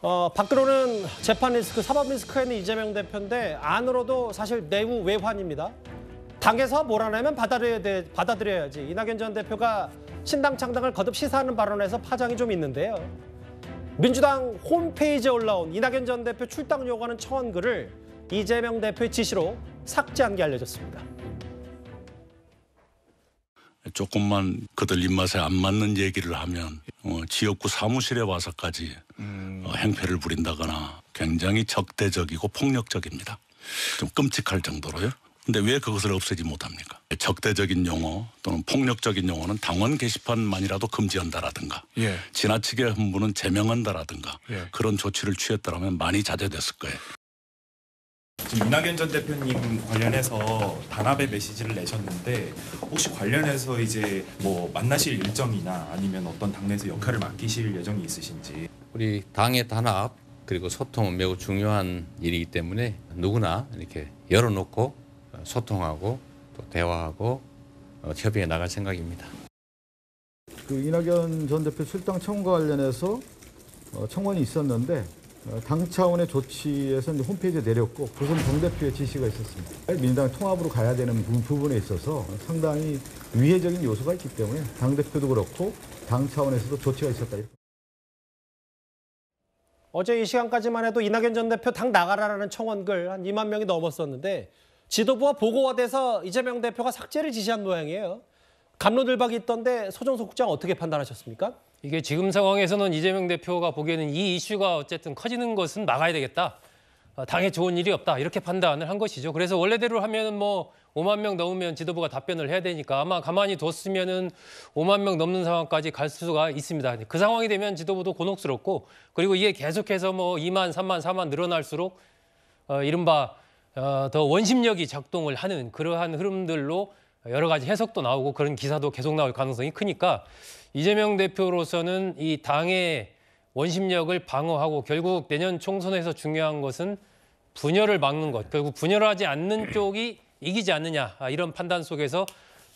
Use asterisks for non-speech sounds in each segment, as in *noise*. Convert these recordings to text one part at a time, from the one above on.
어, 밖으로는 재판 리스크, 사법 리스크에는 이재명 대표인데 안으로도 사실 내후 외환입니다. 당에서 몰아내면 받아들여야 돼, 받아들여야지. 이낙연 전 대표가 신당 창당을 거듭 시사하는 발언에서 파장이 좀 있는데요. 민주당 홈페이지에 올라온 이낙연 전 대표 출당 요구하는 청원글을 이재명 대표의 지시로 삭제한 게 알려졌습니다. 조금만 그들 입맛에 안 맞는 얘기를 하면 어, 지역구 사무실에 와서까지 음. 어, 행패를 부린다거나 굉장히 적대적이고 폭력적입니다. 좀 끔찍할 정도로요. 근데 왜 그것을 없애지 못합니까? 적대적인 용어 또는 폭력적인 용어는 당원 게시판만이라도 금지한다라든가 예. 지나치게 흥분은 제명한다라든가 예. 그런 조치를 취했더라면 많이 자제됐을 거예요. 지금 이낙연 전 대표님 관련해서 단합의 메시지를 내셨는데 혹시 관련해서 이제 뭐 만나실 일정이나 아니면 어떤 당내에서 역할을 맡기실 예정이 있으신지 우리 당의 단합 그리고 소통은 매우 중요한 일이기 때문에 누구나 이렇게 열어놓고 소통하고 또 대화하고 어, 협의해 나갈 생각입니다. 그 이낙연 전 대표 출당 청과 관련해서 어, 청원이 있었는데 어, 당 차원의 조치에서 는 홈페이지에 내렸고 부선 정대표의 지시가 있었습니다. 민주당 통합으로 가야 되는 부분에 있어서 상당히 위해적인 요소가 있기 때문에 당 대표도 그렇고 당 차원에서도 조치가 있었다. 어제 이 시간까지만 해도 이낙연 전 대표 당 나가라라는 청원글 한 2만 명이 넘었었는데 지도부와 보고가 돼서 이재명 대표가 삭제를 지시한 모양이에요. 감로들박이 있던데 서정석 국장 어떻게 판단하셨습니까? 이게 지금 상황에서는 이재명 대표가 보기에는 이 이슈가 어쨌든 커지는 것은 막아야 되겠다. 어, 당에 좋은 일이 없다 이렇게 판단을 한 것이죠. 그래서 원래대로 하면 뭐 5만 명 넘으면 지도부가 답변을 해야 되니까 아마 가만히 뒀으면은 5만 명 넘는 상황까지 갈 수가 있습니다. 그 상황이 되면 지도부도 곤혹스럽고 그리고 이게 계속해서 뭐 2만, 3만, 4만 늘어날수록 어, 이른바 어, 더 원심력이 작동을 하는 그러한 흐름들로 여러 가지 해석도 나오고 그런 기사도 계속 나올 가능성이 크니까 이재명 대표로서는 이 당의 원심력을 방어하고 결국 내년 총선에서 중요한 것은 분열을 막는 것, 결국 분열 하지 않는 *clears throat* 쪽이 이기지 않느냐 아, 이런 판단 속에서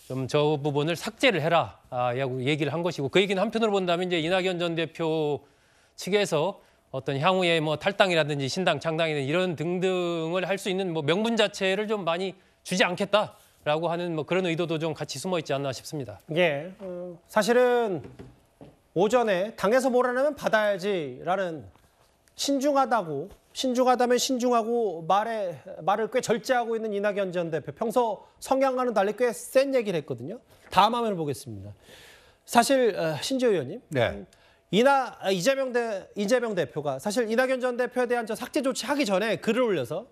좀 저 부분을 삭제를 해라 아, 라고 얘기를 한 것이고 그 얘기는 한편으로 본다면 이제 이낙연 전 대표 측에서 어떤 향후에 뭐 탈당이라든지 신당 창당이든 이런 등등을 할 수 있는 뭐 명분 자체를 좀 많이 주지 않겠다 라고 하는 뭐 그런 의도도 좀 같이 숨어 있지 않나 싶습니다. 예, 어, 사실은 오전에 당에서 뭐라면 받아야지라는 신중하다고 신중하다면 신중하고 말에 말을 꽤 절제하고 있는 이낙연 전 대표 평소 성향과는 달리 꽤 센 얘기를 했거든요. 다음 화면을 보겠습니다. 사실 어, 신재 의원님, 네. 음, 이나 아, 이재명 대 이재명 대표가 사실 이낙연 전 대표에 대한 저 삭제 조치 하기 전에 글을 올려서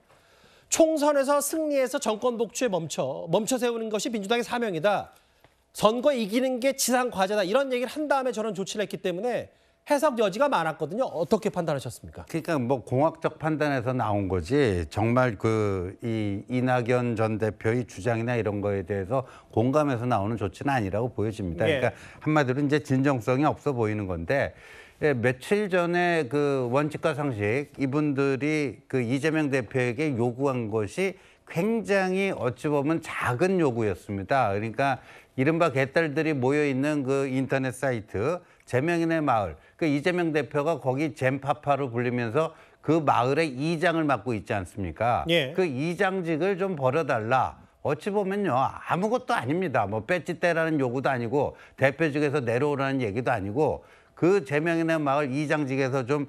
총선에서 승리해서 정권 복취에 멈춰 멈춰 세우는 것이 민주당의 사명이다. 선거 이기는 게 지상 과제다. 이런 얘기를 한 다음에 저런 조치를 했기 때문에 해석 여지가 많았거든요. 어떻게 판단하셨습니까? 그러니까 뭐 공학적 판단에서 나온 거지 정말 그이 이낙연 전 대표의 주장이나 이런 거에 대해서 공감해서 나오는 조치는 아니라고 보여집니다. 예. 그러니까 한마디로 이제 진정성이 없어 보이는 건데 예, 며칠 전에 그 원칙과 상식 이분들이 그 이재명 대표에게 요구한 것이 굉장히 어찌 보면 작은 요구였습니다. 그러니까 이른바 개딸들이 모여 있는 그 인터넷 사이트 재명인의 마을 그 이재명 대표가 거기 젠파파로 불리면서 그 마을의 이장을 맡고 있지 않습니까? 예. 그 이장직을 좀 버려달라. 어찌 보면요 아무것도 아닙니다. 뭐 배지 때라는 요구도 아니고 대표직에서 내려오라는 얘기도 아니고 그 재명이나 마을 이장직에서 좀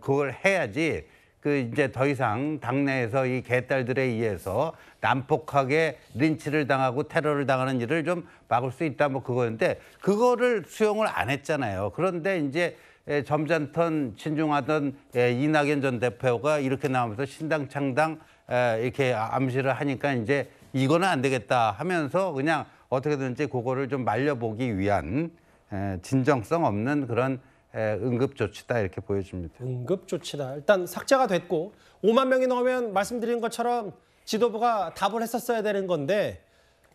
그걸 해야지 그 이제 더 이상 당내에서 이 개딸들에 의해서 난폭하게 린치를 당하고 테러를 당하는 일을 좀 막을 수 있다 뭐 그거였는데 그거를 수용을 안 했잖아요. 그런데 이제 점잖던 친중하던 이낙연 전 대표가 이렇게 나오면서 신당 창당 이렇게 아, 암시를 하니까 이제 이거는 안 되겠다 하면서 그냥 어떻게든지 그거를 좀 말려보기 위한 진정성 없는 그런 응급 조치다 이렇게 보여집니다. 응급 조치다. 일단 삭제가 됐고 5만 명이 넘으면 말씀드린 것처럼 지도부가 답을 했었어야 되는 건데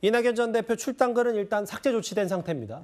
이낙연 전 대표 출당글은 일단 삭제 조치된 상태입니다.